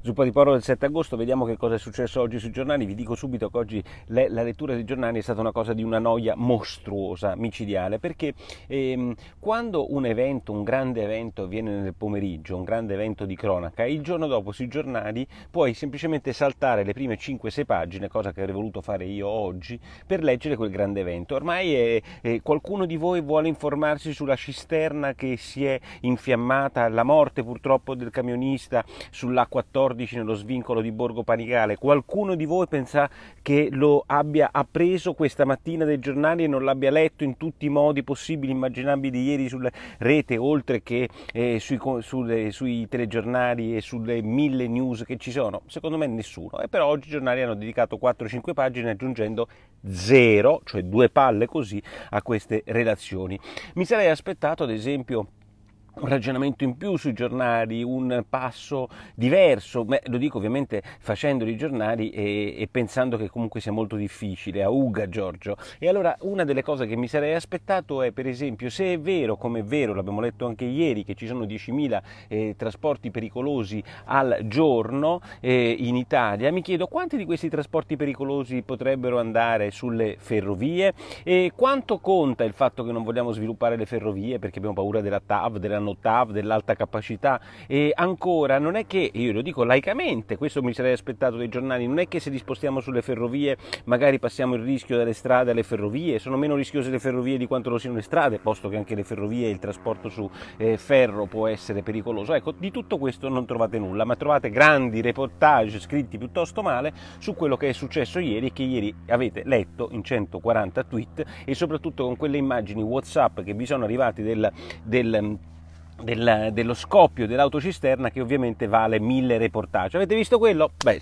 Zuppa di Poro del 7 agosto, vediamo che cosa è successo oggi sui giornali. Vi dico subito che oggi le, la lettura dei giornali è stata una cosa di una noia mostruosa, micidiale, perché ehm, quando un evento, un grande evento avviene nel pomeriggio, un grande evento di cronaca, il giorno dopo sui giornali puoi semplicemente saltare le prime 5-6 pagine, cosa che avrei voluto fare io oggi, per leggere quel grande evento. Ormai è, è, qualcuno di voi vuole informarsi sulla cisterna che si è infiammata, la morte purtroppo del camionista sull'A14 14 nello svincolo di Borgo Panigale. Qualcuno di voi pensa che lo abbia appreso questa mattina dai giornali e non l'abbia letto in tutti i modi possibili, immaginabili ieri sulla rete, oltre che eh, sui, sulle, sui telegiornali e sulle mille news che ci sono? Secondo me nessuno. E però oggi i giornali hanno dedicato 4-5 pagine aggiungendo zero, cioè due palle così, a queste relazioni. Mi sarei aspettato, ad esempio, un ragionamento in più sui giornali, un passo diverso, Beh, lo dico ovviamente facendo i giornali e, e, pensando che comunque sia molto difficile, a Uga Giorgio. E allora una delle cose che mi sarei aspettato è per esempio se è vero, come è vero, l'abbiamo letto anche ieri, che ci sono 10.000 eh, trasporti pericolosi al giorno eh, in Italia, mi chiedo quanti di questi trasporti pericolosi potrebbero andare sulle ferrovie e quanto conta il fatto che non vogliamo sviluppare le ferrovie perché abbiamo paura della TAV, della dell'Open, l'ottavo dell'alta capacità e ancora non è che, io lo dico laicamente, questo mi sarei aspettato dai giornali, non è che se li spostiamo sulle ferrovie magari passiamo il rischio dalle strade alle ferrovie, sono meno rischiose le ferrovie di quanto lo siano le strade, posto che anche le ferrovie e il trasporto su eh, ferro può essere pericoloso. Ecco, di tutto questo non trovate nulla, ma trovate grandi reportage scritti piuttosto male su quello che è successo ieri e che ieri avete letto in 140 tweet e soprattutto con quelle immagini WhatsApp che vi sono arrivati del, del del, dello scoppio dell'autocisterna che ovviamente vale mille reportage. Avete visto quello? Beh,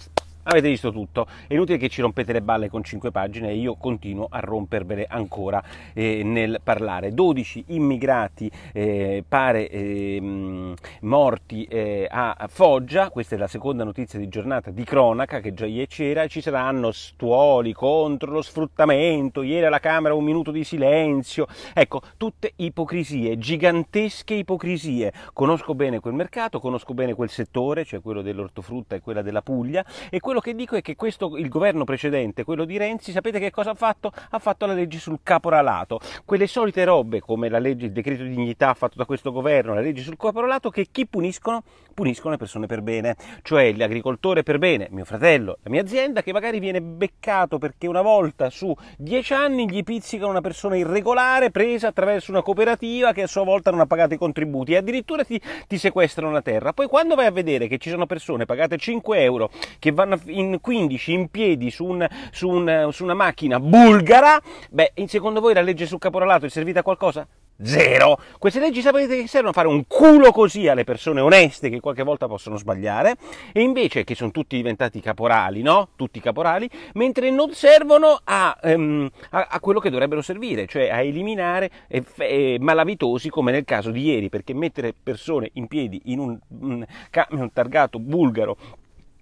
Avete visto tutto, è inutile che ci rompete le balle con 5 pagine e io continuo a rompervele ancora eh, nel parlare. 12 immigrati eh, pare ehm, eh, morti a Foggia, questa è la seconda notizia di giornata di cronaca che già ieri c'era, ci saranno stuoli contro lo sfruttamento, ieri alla Camera un minuto di silenzio, ecco, tutte ipocrisie, gigantesche ipocrisie. Conosco bene quel mercato, conosco bene quel settore, cioè quello dell'ortofrutta e quella della Puglia e quello quello che dico è che questo, il governo precedente, quello di Renzi, sapete che cosa ha fatto? Ha fatto la legge sul caporalato. Quelle solite robe come la legge, il decreto di dignità fatto da questo governo, la legge sul caporalato, che chi puniscono? puniscono le persone per bene, cioè l'agricoltore per bene, mio fratello, la mia azienda, che magari viene beccato perché una volta su dieci anni gli pizzica una persona irregolare presa attraverso una cooperativa che a sua volta non ha pagato i contributi e addirittura ti, ti sequestrano la terra. Poi quando vai a vedere che ci sono persone pagate 5 euro che vanno in 15 in piedi su, un, su, un, su una macchina bulgara, beh, secondo voi la legge sul caporalato è servita a qualcosa? zero. Queste leggi sapete che servono a fare un culo così alle persone oneste che qualche volta possono sbagliare e invece che sono tutti diventati caporali, no? Tutti caporali, mentre non servono a, um, a, a quello che dovrebbero servire, cioè a eliminare eff- eh, malavitosi come nel caso di ieri, perché mettere persone in piedi in un, un camion targato bulgaro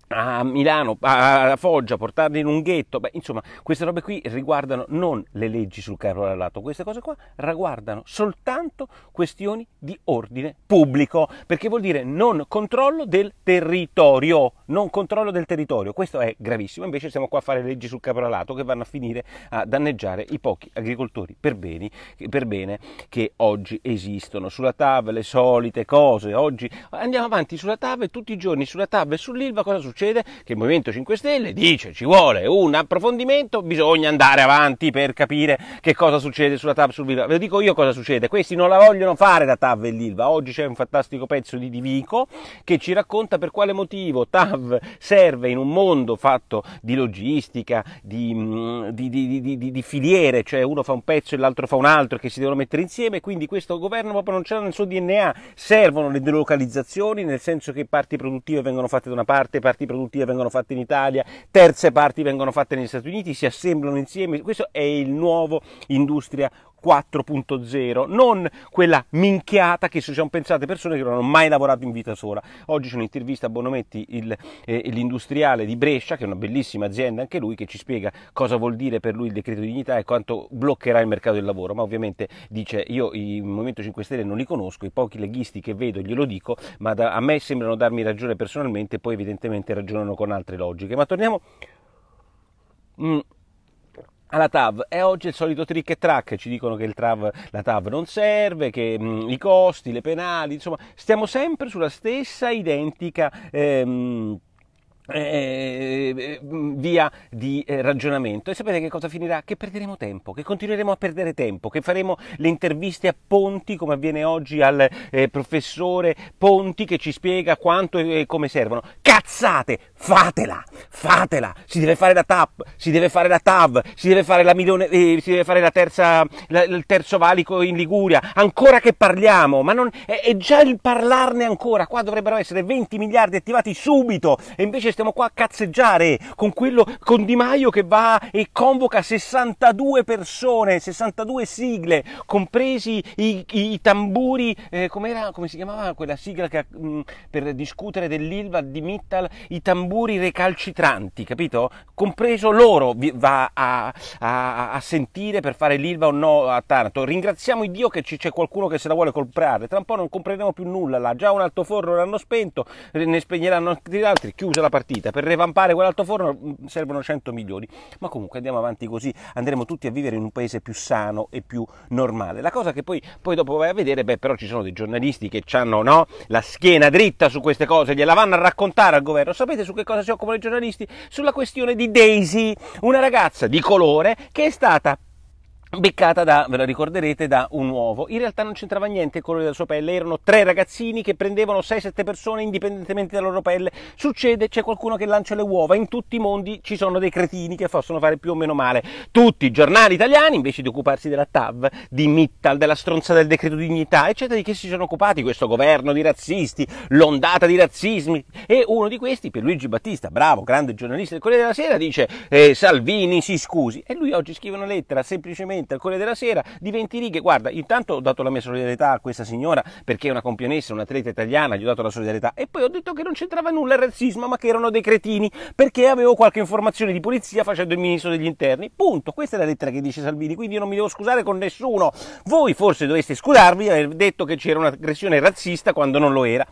a Milano, a Foggia, portarli in un ghetto, Beh, insomma, queste robe qui riguardano non le leggi sul caporalato, queste cose qua riguardano soltanto questioni di ordine pubblico, perché vuol dire non controllo del territorio, non controllo del territorio, questo è gravissimo, invece siamo qua a fare leggi sul caporalato che vanno a finire a danneggiare i pochi agricoltori per, beni, per bene che oggi esistono, sulla TAV le solite cose, oggi andiamo avanti sulla TAV tutti i giorni, sulla TAV e sull'ILVA cosa succede? succede? Che il Movimento 5 Stelle dice ci vuole un approfondimento, bisogna andare avanti per capire che cosa succede sulla TAV TAP sull'ILVA. Ve lo dico io cosa succede, questi non la vogliono fare la TAV e l'ILVA. Oggi c'è un fantastico pezzo di Divico che ci racconta per quale motivo TAV serve in un mondo fatto di logistica, di, mm, di, di, di filiere, cioè uno fa un pezzo e l'altro fa un altro che si devono mettere insieme, quindi questo governo proprio non c'è nel suo DNA, servono le delocalizzazioni, nel senso che parti produttive vengono fatte da una parte, parti parti produttive vengono fatte in Italia, terze parti vengono fatte negli Stati Uniti, si assemblano insieme. Questo è il nuovo industria 4.0, non quella minchiata che ci sono pensate persone che non hanno mai lavorato in vita sola. Oggi c'è un'intervista a Bonometti, il, eh, l'industriale di Brescia, che è una bellissima azienda anche lui, che ci spiega cosa vuol dire per lui il decreto di dignità e quanto bloccherà il mercato del lavoro. Ma ovviamente dice: Io il Movimento 5 Stelle non li conosco, i pochi leghisti che vedo glielo dico, ma da, a me sembrano darmi ragione personalmente, poi evidentemente ragionano con altre logiche. Ma torniamo. Mm alla TAV e oggi è il solito trick e track, ci dicono che TAV, la TAV non serve, che mh, mm, i costi, le penali, insomma stiamo sempre sulla stessa identica... Ehm, eh, eh, eh mm, via di eh, ragionamento e sapete che cosa finirà? Che perderemo tempo, che continueremo a perdere tempo, che faremo le interviste a Ponti come avviene oggi al eh, professore Ponti che ci spiega quanto e come servono. Cazzate, fatela, fatela, si deve fare la TAP, si deve fare la TAV, si deve fare, la milione, eh, si deve fare la terza, la, il terzo valico in Liguria, ancora che parliamo, ma non, è, è già il parlarne ancora, qua dovrebbero essere 20 miliardi attivati subito e invece stiamo qua a cazzeggiare con quello con Di Maio che va e convoca 62 persone, 62 sigle, compresi i, i tamburi, eh, come si chiamava quella sigla che, mh, mm, per discutere dell'Ilva di Mittal, i tamburi recalcitranti, capito? Compreso loro va a, a, a sentire per fare l'Ilva o no a Taranto. Ringraziamo Dio che c'è qualcuno che se la vuole comprare, tra un po' non compreremo più nulla là, già un altoforno l'hanno spento, ne spegneranno altri, altri. chiusa la partita partita, per revampare forno mm, servono 100 milioni, ma comunque andiamo avanti così, andremo tutti a vivere in un paese più sano e più normale. La cosa che poi, poi dopo vai a vedere, beh però ci sono dei giornalisti che hanno no, la schiena dritta su queste cose, gliela vanno a raccontare al governo, sapete su che cosa si occupano i giornalisti? Sulla questione di Daisy, una ragazza di colore che è stata beccata da, ve la ricorderete, da un uovo. In realtà non c'entrava niente il colore della sua pelle, erano tre ragazzini che prendevano 6-7 persone indipendentemente dalla loro pelle. Succede, c'è qualcuno che lancia le uova, in tutti i mondi ci sono dei cretini che possono fare più o meno male. Tutti i giornali italiani, invece di occuparsi della TAV, di Mittal, della stronza del decreto dignità, eccetera, di che si sono occupati questo governo di razzisti, l'ondata di razzismi. E uno di questi, Pierluigi Battista, bravo, grande giornalista del Corriere della Sera, dice eh, Salvini si scusi. E lui oggi scrive una lettera semplicemente direttamente al Corriere della Sera di 20 righe. Guarda, intanto ho dato la mia solidarietà a questa signora perché è una campionessa, un'atleta italiana, gli ho dato la solidarietà e poi ho detto che non c'entrava nulla il razzismo, ma che erano dei cretini perché avevo qualche informazione di polizia facendo il ministro degli interni. Punto. Questa è la lettera che dice Salvini, quindi io non mi devo scusare con nessuno. Voi forse doveste scusarvi di aver detto che c'era un'aggressione razzista quando non lo era.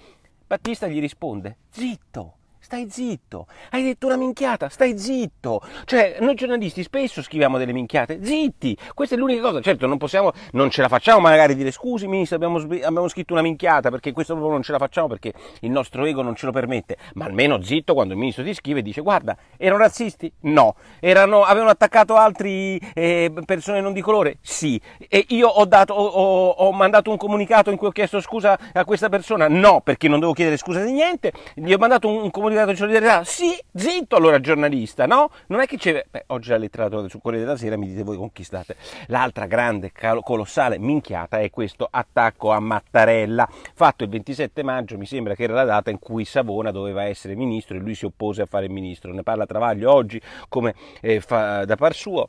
Battista gli risponde: Zitto! stai zitto. Hai detto una minchiata, stai zitto. Cioè, noi giornalisti spesso scriviamo delle minchiate, zitti. Questa è l'unica cosa. Certo, non possiamo, non ce la facciamo magari dire scusi, ministro, abbiamo, abbiamo scritto una minchiata perché questo proprio non ce la facciamo perché il nostro ego non ce lo permette. Ma almeno zitto quando il ministro ti scrive e dice guarda, erano razzisti? No. Erano, avevano attaccato altre eh, persone non di colore? Sì. E io ho, dato, ho, ho, ho mandato un comunicato in cui ho chiesto scusa a questa persona? No, perché non devo chiedere scusa di niente. Gli ho mandato un, un comunicato candidato in solidarietà? Sì, zitto allora giornalista, no? Non è che c'è... Beh, oggi la letteratura sul Corriere della Sera mi dite voi con chi state. L'altra grande, colossale minchiata è questo attacco a Mattarella, fatto il 27 maggio, mi sembra che era la data in cui Savona doveva essere ministro e lui si oppose a fare il ministro. Ne parla Travaglio oggi come eh, fa, da par suo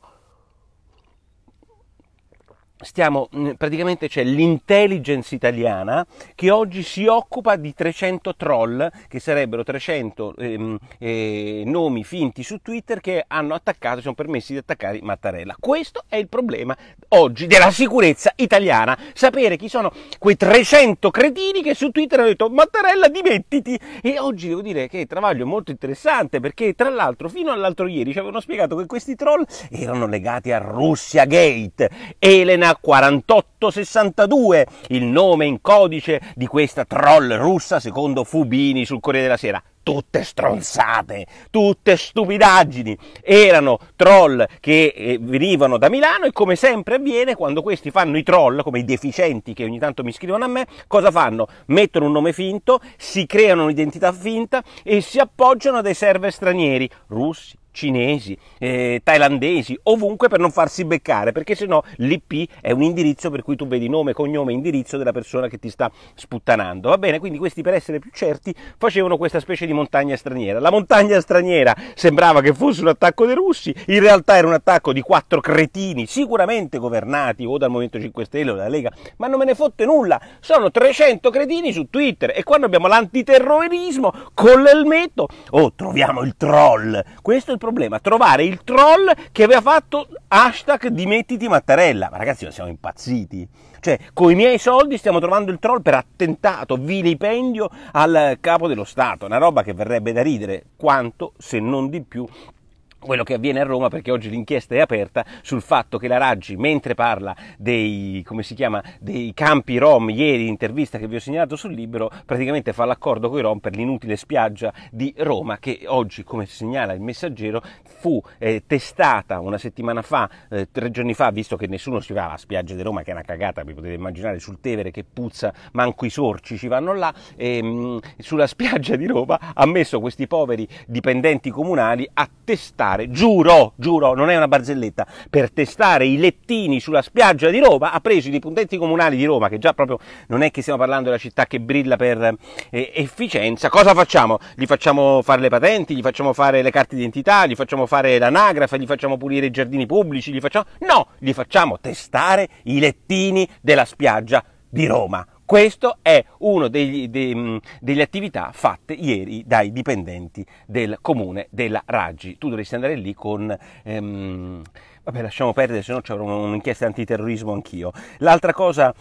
stiamo, mm, praticamente c'è l'intelligence italiana che oggi si occupa di 300 troll, che sarebbero 300 ehm, eh, nomi finti su Twitter che hanno attaccato, si sono permessi di attaccare Mattarella. Questo è il problema oggi della sicurezza italiana, sapere chi sono quei 300 cretini che su Twitter hanno detto Mattarella dimettiti e oggi devo dire che il travaglio molto interessante perché tra l'altro fino all'altro ieri ci avevano spiegato che questi troll erano legati a Russia Gate, Elena 4862, il nome in codice di questa troll russa secondo Fubini sul Corriere della Sera tutte stronzate, tutte stupidaggini. Erano troll che eh, venivano da Milano e come sempre avviene quando questi fanno i troll, come i deficienti che ogni tanto mi scrivono a me, cosa fanno? Mettono un nome finto, si creano un'identità finta e si appoggiano a dei server stranieri, russi, cinesi, eh, thailandesi, ovunque per non farsi beccare, perché sennò l'IP è un indirizzo per cui tu vedi nome, cognome, indirizzo della persona che ti sta sputtanando. Va bene, quindi questi per essere più certi facevano questa specie di montagna straniera. La montagna straniera sembrava che fosse un attacco dei russi, in realtà era un attacco di quattro cretini, sicuramente governati o dal Movimento 5 Stelle o dalla Lega, ma non me ne fotte nulla. Sono 300 cretini su Twitter e quando abbiamo l'antiterrorismo con l'elmetto, oh, troviamo il troll. Questo è il problema trovare il troll che aveva fatto hashtag dimettiti Mattarella. Ma ragazzi, noi siamo impazziti. Cioè, con i miei soldi stiamo trovando il troll per attentato, vilipendio al capo dello Stato. Una roba che verrebbe da ridere quanto, se non di più, quello che avviene a Roma perché oggi l'inchiesta è aperta sul fatto che la Raggi mentre parla dei, chiama, dei campi rom ieri intervista che vi ho segnalato sul libro praticamente fa l'accordo con i rom per l'inutile spiaggia di Roma che oggi come segnala il messaggero fu eh, testata una settimana fa eh, tre giorni fa visto che nessuno si va alla spiaggia di Roma che è una cagata vi potete immaginare sul Tevere che puzza manco i sorci ci vanno là e, ehm, mh, sulla spiaggia di Roma ha messo questi poveri dipendenti comunali a testare testare, giuro, giuro, non è una barzelletta, per testare i lettini sulla spiaggia di Roma ha preso i dipendenti comunali di Roma, che già proprio non è che stiamo parlando della città che brilla per eh, efficienza, cosa facciamo? Gli facciamo fare le patenti, gli facciamo fare le carte d'identità, gli facciamo fare l'anagrafa, gli facciamo pulire i giardini pubblici, gli facciamo... No, gli facciamo testare i lettini della spiaggia di Roma. Questo è una degli mm, attività fatte ieri dai dipendenti del comune della Raggi. Tu dovresti andare lì con... Ehm, vabbè lasciamo perdere, se no c'è un'inchiesta antiterrorismo anch'io. L'altra cosa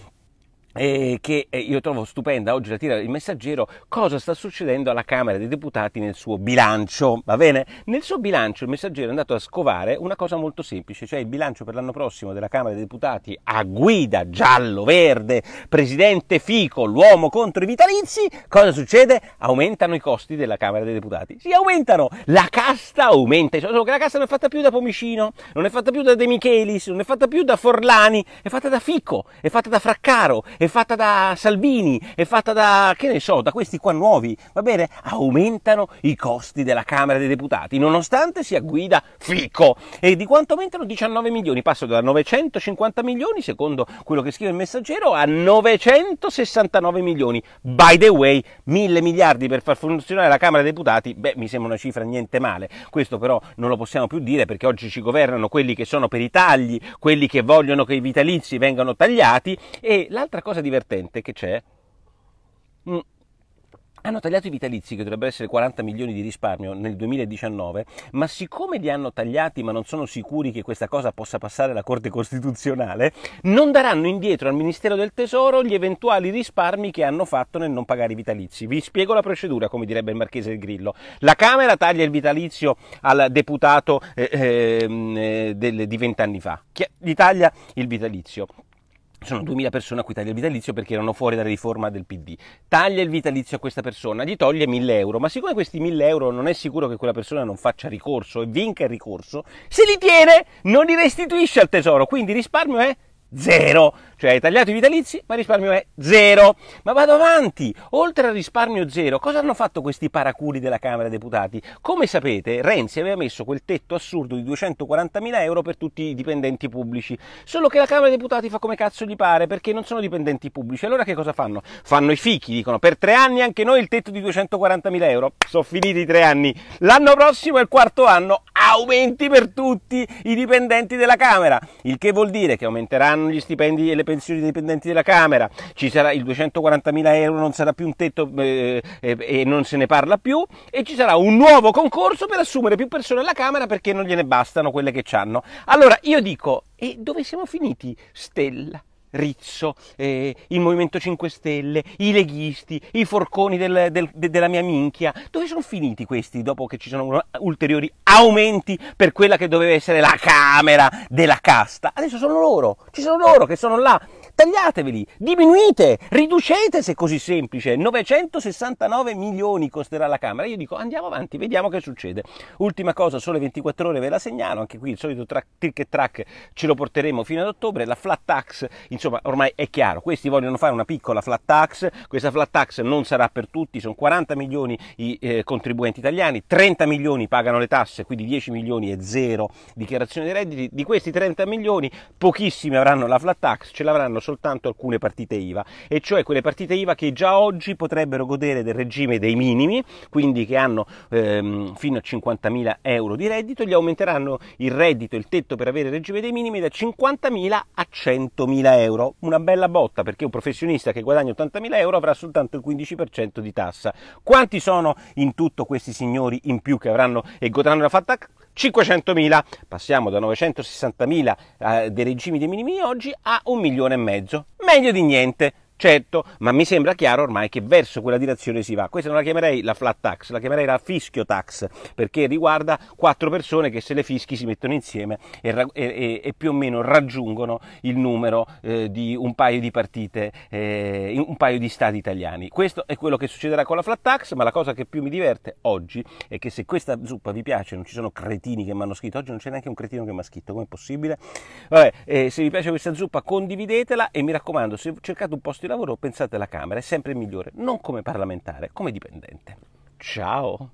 eh, che eh, io trovo stupenda oggi la tira il messaggero cosa sta succedendo alla Camera dei Deputati nel suo bilancio va bene nel suo bilancio il messaggero è andato a scovare una cosa molto semplice cioè il bilancio per l'anno prossimo della Camera dei Deputati a guida giallo-verde presidente Fico l'uomo contro i vitalizi cosa succede aumentano i costi della Camera dei Deputati si aumentano la casta aumenta cioè, solo che la casta non è fatta più da Pomicino non è fatta più da De Michelis non è fatta più da Forlani è fatta da Fico è fatta da Fraccaro è fatta da Salvini, è fatta da, che ne so, da questi qua nuovi, va bene? Aumentano i costi della Camera dei Deputati, nonostante sia guida fico. E di quanto aumentano? 19 milioni, passo da 950 milioni, secondo quello che scrive il messaggero, a 969 milioni. By the way, mille miliardi per far funzionare la Camera dei Deputati, beh, mi sembra una cifra niente male. Questo però non lo possiamo più dire perché oggi ci governano quelli che sono per i tagli, quelli che vogliono che i vitalizi vengano tagliati e l'altra cosa cosa divertente che c'è, mh, mm. hanno tagliato i vitalizi, che dovrebbero essere 40 milioni di risparmio nel 2019, ma siccome li hanno tagliati ma non sono sicuri che questa cosa possa passare alla Corte Costituzionale, non daranno indietro al Ministero del Tesoro gli eventuali risparmi che hanno fatto nel non pagare i vitalizi. Vi spiego la procedura, come direbbe il Marchese del Grillo. La Camera taglia il vitalizio al deputato eh, ehm, eh, del, di vent'anni fa, gli taglia il vitalizio sono 2000 persone a cui taglia il vitalizio perché erano fuori dalla riforma del PD. Taglia il vitalizio a questa persona, gli toglie 1000 euro, ma siccome questi 1000 euro non è sicuro che quella persona non faccia ricorso e vinca il ricorso, se li tiene non li restituisce al tesoro, quindi risparmio è zero. Cioè hai tagliato i vitalizi, ma il risparmio è zero. Ma vado avanti, oltre al risparmio zero, cosa hanno fatto questi paraculi della Camera dei Deputati? Come sapete, Renzi aveva messo quel tetto assurdo di 240.000 euro per tutti i dipendenti pubblici. Solo che la Camera dei Deputati fa come cazzo gli pare, perché non sono dipendenti pubblici. Allora che cosa fanno? Fanno i fichi, dicono, per tre anni anche noi il tetto di 240.000 euro. Sono finiti i tre anni. L'anno prossimo, il quarto anno, aumenti per tutti i dipendenti della Camera. Il che vuol dire che aumenteranno saranno gli stipendi e le pensioni dei dipendenti della Camera, ci sarà il 240.000 euro, non sarà più un tetto eh, eh, e non se ne parla più, e ci sarà un nuovo concorso per assumere più persone alla Camera perché non gliene bastano quelle che hanno. Allora io dico, e dove siamo finiti, Stella? Rizzo, eh, il Movimento 5 Stelle, i leghisti, i forconi del, del, de, della mia minchia. Dove sono finiti questi dopo che ci sono ulteriori aumenti per quella che doveva essere la Camera della casta? Adesso sono loro, ci sono loro che sono là tagliateveli, diminuite, riducete se è così semplice. 969 milioni costerà la Camera. Io dico andiamo avanti, vediamo che succede. Ultima cosa, sole 24 ore ve la segnalo, anche qui il solito track, trick e track ce lo porteremo fino ad ottobre. La flat tax, insomma, ormai è chiaro, questi vogliono fare una piccola flat tax, questa flat tax non sarà per tutti, sono 40 milioni i eh, contribuenti italiani, 30 milioni pagano le tasse, quindi 10 milioni e zero dichiarazione dei redditi. Di questi 30 milioni pochissimi avranno la flat tax, ce l'avranno soltanto alcune partite IVA, e cioè quelle partite IVA che già oggi potrebbero godere del regime dei minimi, quindi che hanno ehm, fino a 50.000 euro di reddito, gli aumenteranno il reddito, il tetto per avere il regime dei minimi da 50.000 a 100.000 euro. Una bella botta perché un professionista che guadagna 80.000 euro avrà soltanto il 15% di tassa. Quanti sono in tutto questi signori in più che avranno e godranno la fatta 500.000, passiamo da 960.000 eh, dei regimi dei minimi oggi a un milione e mezzo, meglio di niente certo, ma mi sembra chiaro ormai che verso quella direzione si va. Questa non la chiamerei la flat tax, la chiamerei la fischio tax, perché riguarda quattro persone che se le fischi si mettono insieme e, e, e più o meno raggiungono il numero eh, di un paio di partite, eh, un paio di stati italiani. Questo è quello che succederà con la flat tax, ma la cosa che più mi diverte oggi è che se questa zuppa vi piace, non ci sono cretini che mi hanno scritto, oggi non c'è neanche un cretino che mi ha scritto, com'è possibile? Vabbè, eh, se vi piace questa zuppa condividetela e mi raccomando, se cercate un posto in lavoro, pensate alla Camera, è sempre migliore, non come parlamentare, come dipendente. Ciao!